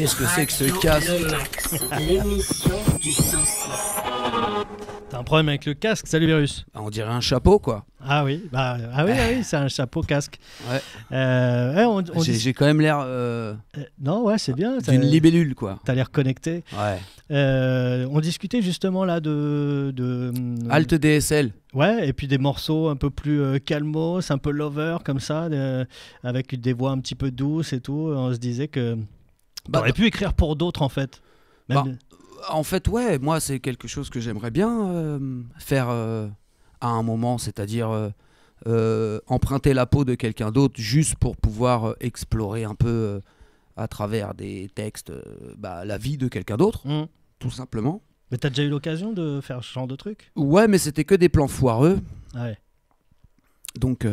Qu'est-ce que c'est que ce casque L'émission du T'as un problème avec le casque, salut Virus ah, On dirait un chapeau, quoi. Ah oui, bah, ah oui, ah oui c'est un chapeau casque. Ouais. Euh, j'ai quand même l'air euh, euh, Non, ouais, c'est bien. c'est une libellule, quoi. T'as l'air connecté. Ouais. on discutait justement là de, de Alt DSL. ouais et puis des morceaux un peu plus calmos, un peu lover comme ça, avec des voix un petit peu douces et tout. On se disait que bah, T'aurais pu écrire pour d'autres en fait. Bah, en fait, ouais, moi c'est quelque chose que j'aimerais bien euh, faire euh, à un moment, c'est-à-dire euh, emprunter la peau de quelqu'un d'autre juste pour pouvoir explorer un peu à travers des textes bah, la vie de quelqu'un d'autre, mmh. tout simplement. Mais t'as déjà eu l'occasion de faire ce genre de truc Ouais, mais c'était que des plans foireux. Ouais. Donc,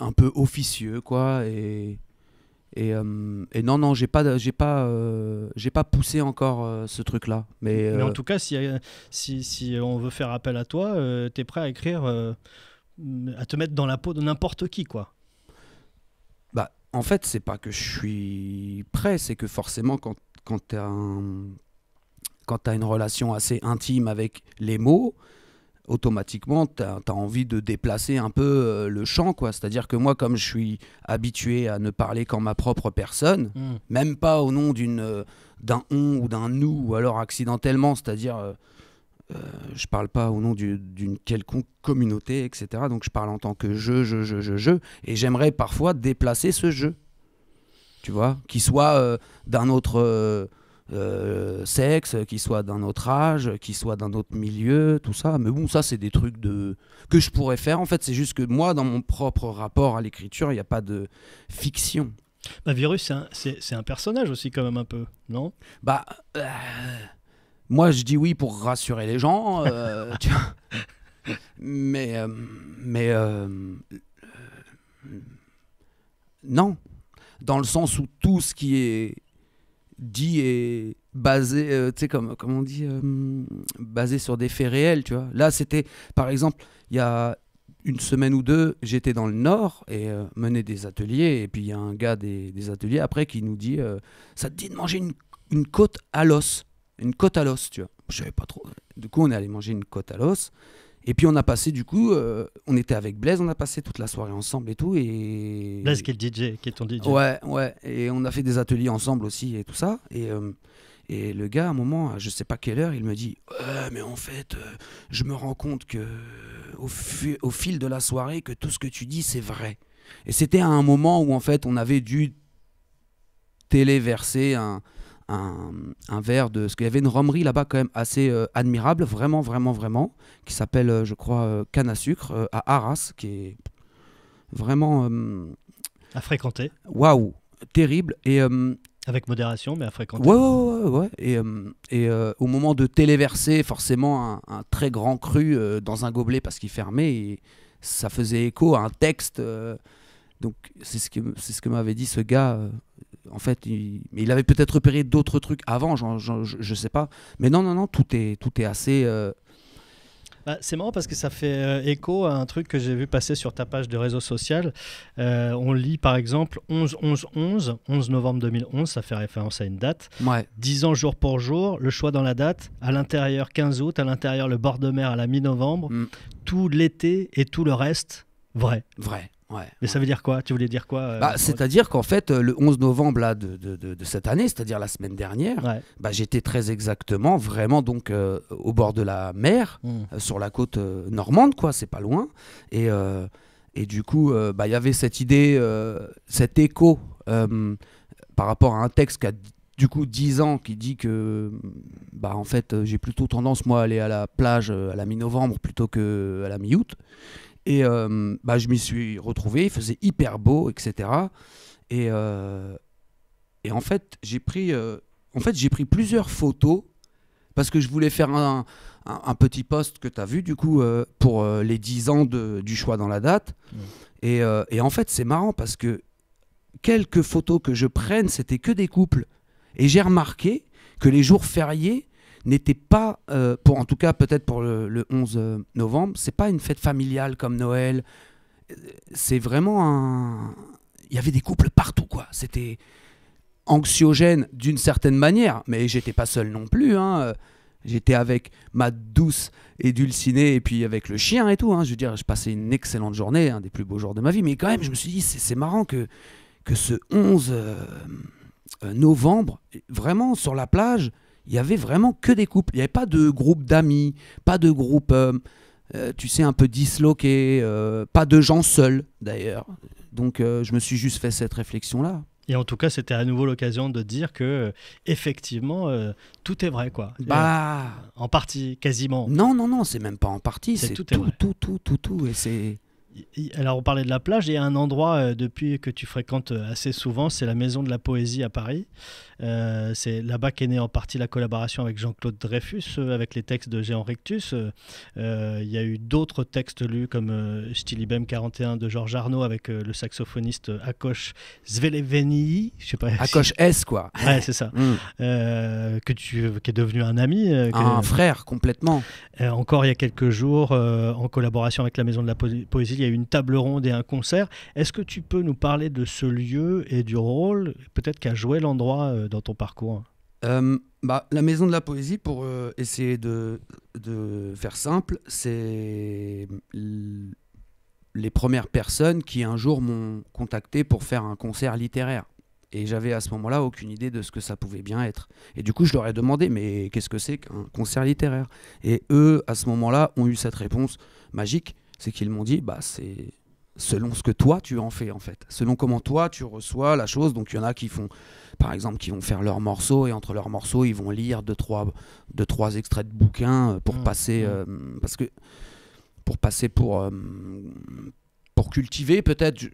un peu officieux, quoi. Et euh, et, non, non, j'ai pas, euh, j'ai pas, poussé encore euh, ce truc-là. Mais, en tout cas, si, si, on veut faire appel à toi, tu es prêt à écrire, à te mettre dans la peau de n'importe qui, quoi. Bah, en fait, c'est pas que je suis prêt, c'est que forcément, quand, quand tu as une relation assez intime avec les mots, automatiquement, tu as, envie de déplacer un peu euh, le champ. quoi. C'est-à-dire que moi, comme je suis habitué à ne parler qu'en ma propre personne, hmm. même pas au nom d'une euh, d'un on ou d'un nous, ou alors accidentellement, c'est-à-dire euh, je parle pas au nom d'une quelconque communauté, etc. Donc je parle en tant que je, je, je, je, je. Et j'aimerais parfois déplacer ce jeu, tu vois, qui soit d'un autre euh, sexe, qui soit d'un autre âge, qui soit d'un autre milieu, tout ça. Mais bon, ça, c'est des trucs de... que je pourrais faire. En fait, c'est juste que moi, dans mon propre rapport à l'écriture, il n'y a pas de fiction. Bah, Virus, c'est un, personnage aussi, quand même, un peu, non Bah. Euh, moi, je dis oui pour rassurer les gens. Euh, mais. mais. non. Dans le sens où tout ce qui est dit et basé, euh, tu sais, comme, comme on dit, euh, basé sur des faits réels, tu vois. Là, c'était, par exemple, il y a une semaine ou deux, j'étais dans le Nord et euh, menais des ateliers, et puis il y a un gars des, ateliers après qui nous dit Ça te dit de manger une, une côte à l'os Une côte à l'os, tu vois. Je savais pas trop. Du coup, on est allé manger une côte à l'os. Et puis on a passé du coup, euh, on était avec Blaise, on a passé toute la soirée ensemble et tout. Et... Blaise qui est le DJ, qui est ton DJ. Ouais, ouais. Et on a fait des ateliers ensemble aussi et tout ça. Et, euh, et le gars, à un moment, je sais pas quelle heure, il me dit ouais, mais en fait, euh, je me rends compte que au fil de la soirée, que tout ce que tu dis, c'est vrai. Et c'était à un moment où en fait, on avait dû téléverser un, un, verre de. ce qu'il y avait une romerie là-bas, quand même, assez euh, admirable, vraiment, vraiment, vraiment, qui s'appelle, euh, je crois, euh, Canne à sucre, à Arras, qui est vraiment. à fréquenter. Waouh, terrible. Et. avec modération, mais à fréquenter. Ouais, ouais, Et, au moment de téléverser, forcément, un, très grand cru dans un gobelet parce qu'il fermait, ça faisait écho à un texte donc c'est ce que c'est ce que m'avait dit ce gars. Euh, en fait, il, il avait peut-être repéré d'autres trucs avant, je ne sais pas. Mais non, non, non, tout est tout est assez. Euh, bah, c'est marrant parce que ça fait euh, écho à un truc que j'ai vu passer sur ta page de réseau social. on lit par exemple 11 11 11 11 novembre 2011, ça fait référence à une date. 10 ans jour pour jour, le choix dans la date, à l'intérieur 15 août, à l'intérieur le bord de mer à la mi-novembre, mm. tout l'été et tout le reste vrai. Vrai. Mais ça veut dire quoi Tu voulais dire quoi euh, bah, C'est-à-dire qu'en fait, euh, le 11 novembre là, de, de, cette année, c'est-à-dire la semaine dernière, bah, j'étais très exactement, vraiment donc euh, au bord de la mer, hmm. sur la côte normande, quoi, c'est pas loin. Et, et du coup, bah, il y avait cette idée, cet écho par rapport à un texte qui a du coup 10 ans qui dit que bah en fait j'ai plutôt tendance moi à aller à la plage à la mi-novembre plutôt qu'à la mi-août et euh, bah, je m'y suis retrouvé, il faisait hyper beau, etc. Et, euh, et en fait, j'ai pris, euh, en fait, pris plusieurs photos parce que je voulais faire un, petit post que tu as vu, du coup, pour les 10 ans du choix dans la date. Mmh. Et, et, en fait, c'est marrant parce que quelques photos que je prenne, c'était que des couples. Et j'ai remarqué que les jours fériés, n'était pas, euh, pour, en tout cas peut-être pour le, 11 euh, novembre, c'est pas une fête familiale comme Noël. Euh, c'est vraiment un. Il y avait des couples partout, quoi. C'était anxiogène d'une certaine manière, mais j'étais pas seul non plus. Hein. J'étais avec ma douce et dulcinée, et puis avec le chien et tout. Hein. Je veux dire, je passais une excellente journée, un des plus beaux jours de ma vie, mais quand même, je me suis dit, c'est marrant que, que ce 11 novembre, vraiment sur la plage, il y avait vraiment que des couples. Il n'y avait pas de groupe d'amis, pas de groupe, euh, euh, tu sais, un peu disloqué, euh, pas de gens seuls d'ailleurs. Donc je me suis juste fait cette réflexion-là. Et en tout cas, c'était à nouveau l'occasion de dire que effectivement, tout est vrai, quoi. Bah, en partie, quasiment. Non, non, non, c'est même pas en partie. C'est tout, tout, tout, tout, tout, et c'est alors on parlait de la plage, il y a un endroit euh, depuis que tu fréquentes euh, assez souvent, c'est la Maison de la Poésie à Paris. Euh, c'est là-bas qu'est née en partie la collaboration avec Jean-Claude Dreyfus, avec les textes de Géant Rectus. il y a eu d'autres textes lus comme Stilibem 41 de Georges Arnaud avec le saxophoniste Akos Zveleveni, je sais pas. Akos S quoi. Ouais, c'est ça. Mm. que tu, qui est devenu un ami. Ah, un frère complètement. encore il y a quelques jours, en collaboration avec la Maison de la Poésie, une table ronde et un concert. Est-ce que tu peux nous parler de ce lieu et du rôle, peut-être qu'a joué l'endroit euh, dans ton parcours euh, bah, la maison de la poésie, pour euh, essayer de, de, faire simple, c'est les premières personnes qui un jour m'ont contacté pour faire un concert littéraire. Et j'avais à ce moment-là aucune idée de ce que ça pouvait bien être. Et du coup, je leur ai demandé, mais qu'est-ce que c'est qu'un concert littéraire Et eux, à ce moment-là, ont eu cette réponse magique, c'est qu'ils m'ont dit, bah, c'est selon ce que toi tu en fais en fait, selon comment toi tu reçois la chose. Donc il y en a qui font, par exemple, qui vont faire leurs morceaux et entre leurs morceaux ils vont lire deux trois, trois extraits de bouquins euh, pour mmh, passer mmh. Euh, parce que pour passer pour euh, pour cultiver peut-être.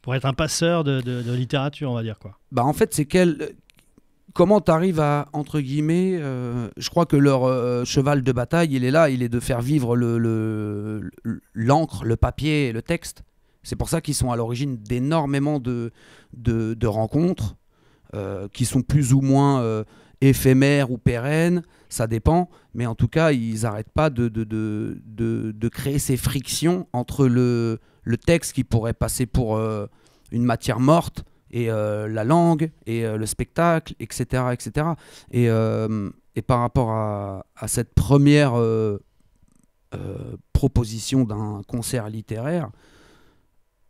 Pour être un passeur de, littérature on va dire quoi. Bah en fait c'est quel comment tu arrives à, entre guillemets, euh, je crois que leur euh, cheval de bataille, il est là, il est de faire vivre l'encre, le, le, papier et le texte. C'est pour ça qu'ils sont à l'origine d'énormément de, de, rencontres, euh, qui sont plus ou moins éphémères ou pérennes, ça dépend, mais en tout cas, ils n'arrêtent pas de, de, créer ces frictions entre le, le, texte qui pourrait passer pour une matière morte et euh, la langue, et euh, le spectacle, etc. etc. Et, euh, et par rapport à, à cette première proposition d'un concert littéraire,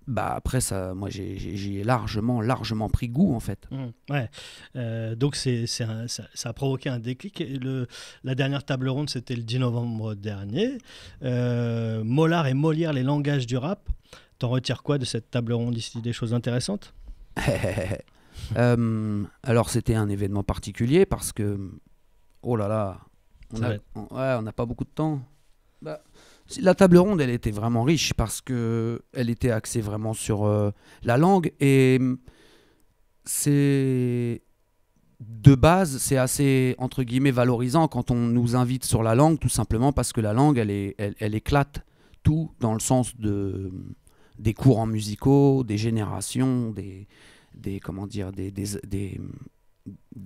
bah après ça moi j'ai largement largement pris goût en fait mmh, ouais donc c'est ça, ça, a provoqué un déclic le, la dernière table ronde c'était le 10 novembre dernier Mollard et Molière les langages du rap t'en retires quoi de cette table ronde ici des choses intéressantes Euh, alors c'était un événement particulier parce que, oh là là, on n'a pas beaucoup de temps. Bah, la table ronde, elle était vraiment riche parce que elle était axée vraiment sur euh, la langue et mm, c'est de base, c'est assez entre guillemets valorisant quand on nous invite sur la langue, tout simplement parce que la langue, elle, est, elle éclate tout dans le sens de des courants musicaux, des générations, des, comment dire, des,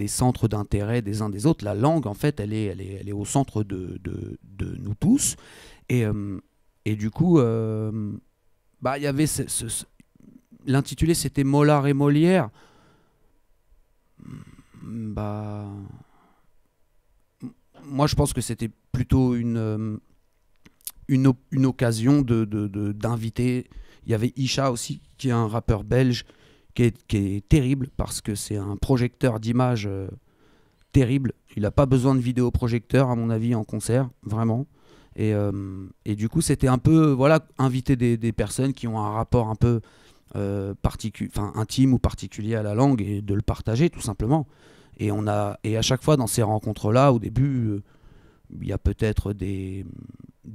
centres d'intérêt des uns des autres. La langue, en fait, elle est, elle est, au centre de, nous tous. Et, euh, et du coup, euh, bah, il y avait l'intitulé, c'était Mollard et Molière. Bah, moi, je pense que c'était plutôt une euh, une, occasion de d'inviter il y avait Isha aussi, qui est un rappeur belge, qui est, terrible parce que c'est un projecteur d'image euh, terrible. Il n'a pas besoin de vidéoprojecteur, à mon avis, en concert, vraiment. Et, euh, du coup, c'était un peu, voilà, inviter des, personnes qui ont un rapport un peu euh, intime ou particulier à la langue et de le partager, tout simplement. Et, on a, et à chaque fois, dans ces rencontres-là, au début, euh, il y a peut-être des,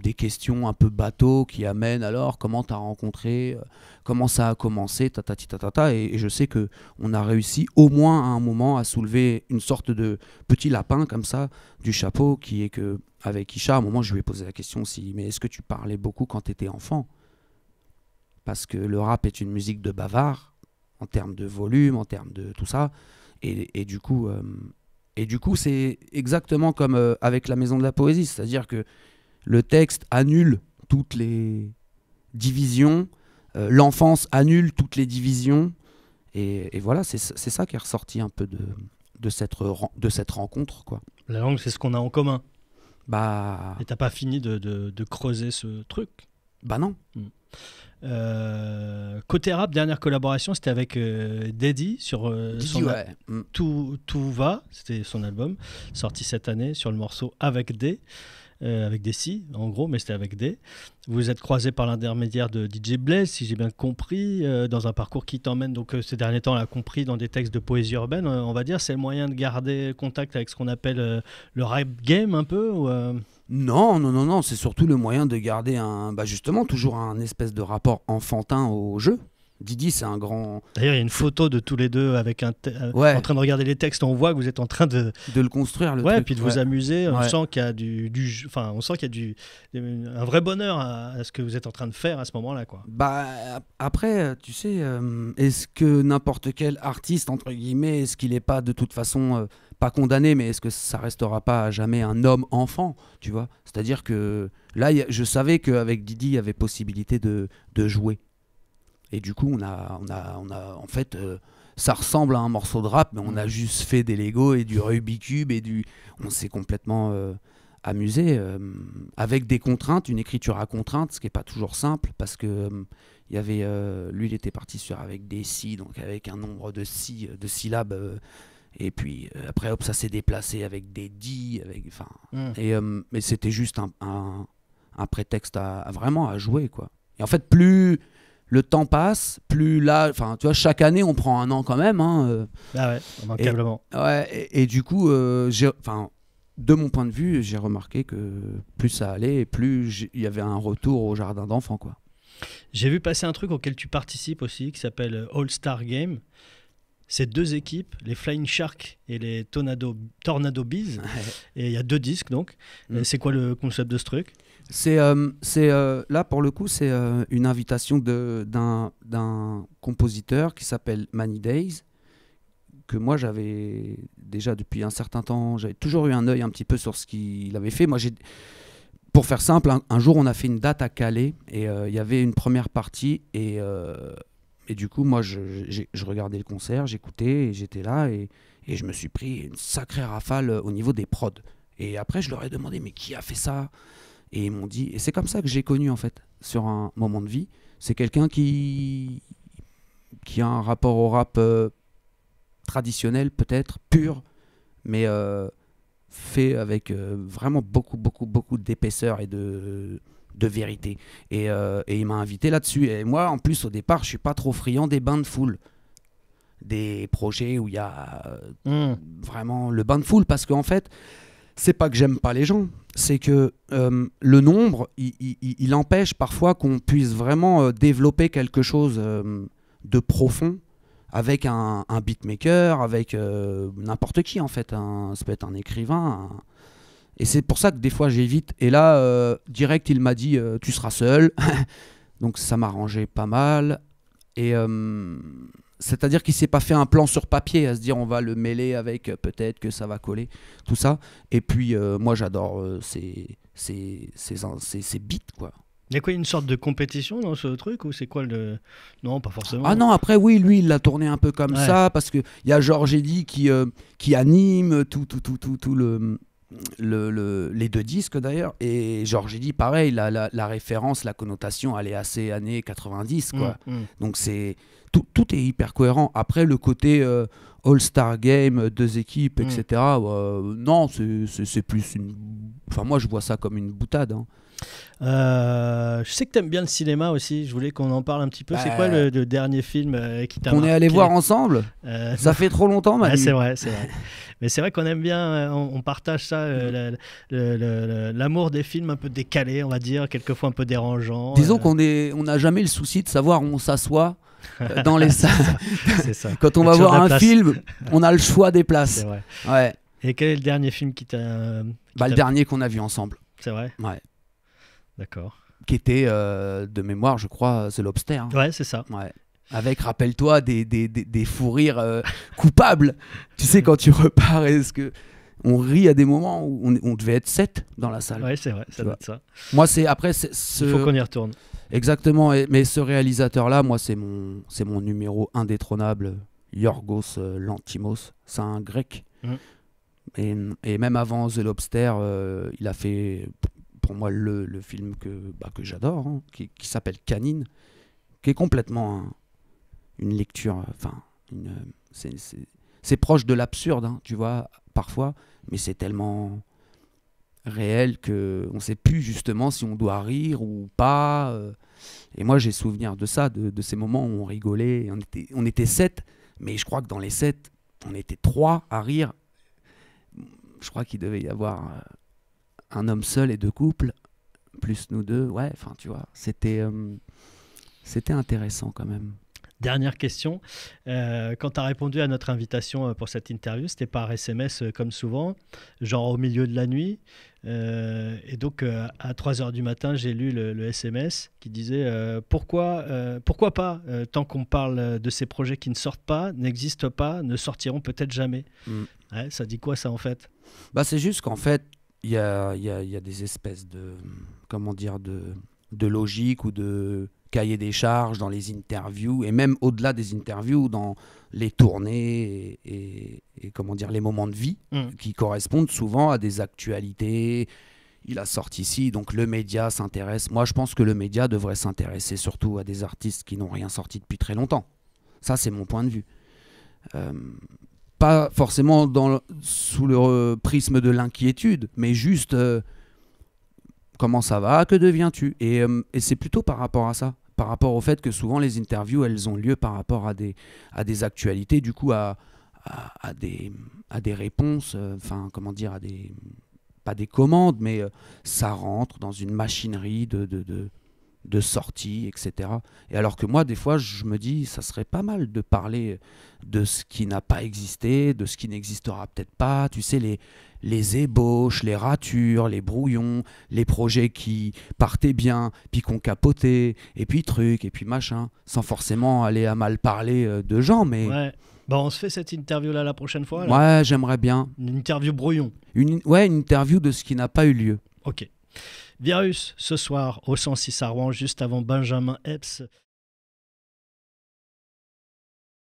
des questions un peu bateaux qui amènent alors comment tu as rencontré, euh, comment ça a commencé, ta ta ta Et, je sais que on a réussi au moins à un moment à soulever une sorte de petit lapin comme ça du chapeau qui est que avec Isha, à un moment je lui ai posé la question si mais est-ce que tu parlais beaucoup quand t'étais enfant Parce que le rap est une musique de bavard en termes de volume, en termes de tout ça. Et, du coup. Euh, et du coup, c'est exactement comme euh, avec la Maison de la Poésie, c'est-à-dire que le texte annule toutes les divisions, euh, l'enfance annule toutes les divisions. Et, voilà, c'est ça qui est ressorti un peu de, cette, rencontre. Quoi. La langue, c'est ce qu'on a en commun. Bah... Et t'as pas fini de, creuser ce truc Bah non. Hmm. Euh, côté rap, dernière collaboration, c'était avec euh, sur euh, hmm. Tout, va, c'était son album, sorti cette année sur le morceau Avec D. Euh, avec des si, en gros, mais c'était avec des. Vous êtes croisé par l'intermédiaire de DJ Blaze, si j'ai bien compris, euh, dans un parcours qui t'emmène, donc euh, ces derniers temps, on l'a compris, dans des textes de poésie urbaine, on va dire. C'est le moyen de garder contact avec ce qu'on appelle le rap game un peu ou, non, non, non, non, c'est surtout le moyen de garder un, bah justement, toujours un espèce de rapport enfantin au jeu, Didi, c'est un grand. D'ailleurs, il y a une photo de tous les deux avec un euh, en train de regarder les textes. On voit que vous êtes en train de de le construire, le ouais, et puis de vous amuser. On sent qu'il y a du, enfin, on sent qu'il y a du un vrai bonheur à... ce que vous êtes en train de faire à ce moment-là, quoi. Bah après, tu sais, euh, est-ce que n'importe quel artiste entre guillemets, est-ce qu'il n'est pas de toute façon euh, pas condamné, mais est-ce que ça restera pas à jamais un homme enfant, tu vois C'est-à-dire que là, je savais qu'avec Didi, il y avait possibilité de, de jouer et du coup, on a, on a, on a en fait, euh, ça ressemble à un morceau de rap, mais on a mm. juste fait des Lego et du Rubik's Cube et du. On s'est complètement euh, amusé euh, avec des contraintes, une écriture à contraintes, ce qui n'est pas toujours simple parce que. il y avait, lui, il était parti sur avec des si, donc avec un nombre de si, de syllabes et puis après, hop, ça s'est déplacé avec des di, avec, enfin, mm. et mais c'était juste un, un, prétexte à, vraiment à jouer quoi. Et en fait, plus le temps passe, plus là, enfin, tu vois, chaque année, on prend un an quand même. Hein, euh. ah ouais, remarquablement. Et, du coup, euh, enfin, de mon point de vue, j'ai remarqué que plus ça allait, plus il y avait un retour au jardin d'enfants, quoi. J'ai vu passer un truc auquel tu participes aussi, qui s'appelle euh, All Star Game. C'est deux équipes, les Flying Sharks et les Tornado, Tornado Bees, et il y a deux disques donc. Mm. C'est quoi le concept de ce truc c'est euh, euh, là pour le coup, c'est euh, une invitation d'un compositeur qui s'appelle Manny Days que moi j'avais déjà depuis un certain temps, j'avais toujours eu un œil un petit peu sur ce qu'il avait fait. Moi, pour faire simple, un, jour on a fait une date à Calais et il y avait une première partie et du coup, moi, je, regardais le concert, j'écoutais, j'étais là, et, et, je me suis pris une sacrée rafale au niveau des prods. Et après, je leur ai demandé, mais qui a fait ça et ils m'ont dit, et c'est comme ça que j'ai connu en fait, sur un moment de vie, c'est quelqu'un qui, qui a un rapport au rap euh, traditionnel peut-être, pur, mais euh, fait avec euh, vraiment beaucoup, beaucoup, beaucoup d'épaisseur et de, de vérité. Et, et il m'a invité là-dessus. Et moi, en plus, au départ, je suis pas trop friand des bains de foule des projets où il y a hmm. vraiment le bain de foule parce qu'en fait c'est pas que j'aime pas les gens, c'est que euh, le nombre, il, empêche parfois qu'on puisse vraiment euh, développer quelque chose euh, de profond avec un, beatmaker, avec n'importe qui en fait. ça peut être un écrivain. Et c'est pour ça que des fois j'évite. Et là, direct, il m'a dit Tu seras seul. Donc ça m'arrangeait pas mal. Et c'est-à-dire qu'il s'est pas fait un plan sur papier à se dire on va le mêler avec euh, peut-être que ça va coller, tout ça. Et puis euh, moi j'adore euh, ces, ces, ces, quoi. Il y a quoi une sorte de compétition dans ce truc ou c'est quoi le non pas forcément ah non après oui lui il l'a tourné un peu comme ça parce que il y a Georges Eddy qui euh, qui anime tout tout tout tout le les deux disques d'ailleurs. Et Georges dit pareil, la, référence, la connotation, elle est assez années 90. Quoi. Mm, mm. Donc c'est tout, est hyper cohérent. Après, le côté. Euh, All-Star Game, deux équipes, mm. etc. Euh, non, c'est plus une. Enfin, moi, je vois ça comme une boutade. Hein. Euh, je sais que t'aimes bien le cinéma aussi. Je voulais qu'on en parle un petit peu. c'est quoi bah, le, dernier film euh, qui t'a On est allé voir ensemble. ça fait trop longtemps, Manu. c'est vrai, c'est vrai. Mais c'est vrai qu'on aime bien. On, partage ça, mm. l'amour des films un peu décalés, on va dire, quelquefois un peu dérangeants. Disons qu'on est, on n'a jamais le souci de savoir où on s'assoit. dans les salles. Quand on va voir un film, on a le choix des places. Ouais. Et quel est le dernier film qui t'a. Bah, le dernier qu'on a vu ensemble. C'est vrai Ouais. D'accord. Qui était, euh, de mémoire, je crois, euh, The Lobster. Hein. Ouais, c'est ça. Avec, rappelle-toi, des, des, fous rires euh, coupables. tu sais, quand tu repars, est-ce que on rit à des moments où on, devait être sept dans la salle. Ouais, c'est vrai, ça doit être ça. Moi, c'est après. Ce... Il faut qu'on y retourne. Exactement, mais ce réalisateur-là, moi, c'est mon, mon numéro indétrônable, Yorgos euh, Lantimos. C'est un grec. Hum. Et, même avant The Lobster, euh, il a fait, pour moi, le, film que, bah, que j'adore, hein, qui, s'appelle Canine, qui est complètement une lecture. Enfin, une, c'est c'est proche de l'absurde, hein, tu vois, parfois, mais c'est tellement réel que on sait plus justement si on doit rire ou pas. Euh. Et moi, j'ai souvenir de ça, de, ces moments où on rigolait. On était, on était sept, mais je crois que dans les sept, on était trois à rire. Je crois qu'il devait y avoir euh, un homme seul et deux couples, plus nous deux. Ouais, enfin, tu vois, c'était euh, c'était intéressant quand même. Dernière question. Euh, quand tu as répondu à notre invitation euh, pour cette interview, c'était par SMS euh, comme souvent, genre au milieu de la nuit. et donc à 3 heures du matin, j'ai lu le, SMS qui disait pourquoi, pourquoi pas Tant qu'on parle de ces projets qui ne sortent pas, n'existent pas, ne sortiront peut-être jamais. Mm. ça dit quoi ça en fait bah, C'est juste qu'en fait, il y a, des espèces de. Comment dire de logique ou de cahier des charges, dans les interviews, et même au-delà des interviews, dans les tournées et, comment dire, les moments de vie mm. qui correspondent souvent à des actualités. Il a sorti ici, donc le média s'intéresse. Moi, je pense que le média devrait s'intéresser surtout à des artistes qui n'ont rien sorti depuis très longtemps. Ça, c'est mon point de vue. Euh, pas forcément dans sous le prisme de l'inquiétude, mais juste euh, comment ça va, que deviens-tu euh, et c'est plutôt par rapport à ça par rapport au fait que souvent les interviews, elles ont lieu par rapport à des, à des actualités, du coup à, à, des, à des réponses, euh, enfin comment dire, à des, pas des commandes, mais euh, ça rentre dans une machinerie de de sorties, etc. Et alors que moi, des fois, je me dis, ça serait pas mal de parler de ce qui n'a pas existé, de ce qui n'existera peut-être pas, tu sais, les, les ébauches, les ratures, les brouillons, les projets qui partaient bien, puis qu'on capotait, et puis truc, et puis machin, sans forcément aller à mal parler euh, de gens, mais... Ouais. Bah, on se fait cette interview-là la prochaine fois. Ouais, j'aimerais bien. Une interview brouillon. Une, ouais, une interview de ce qui n'a pas eu lieu. Ok. Virus ce soir au 106 à Rouen, juste avant Benjamin Epps.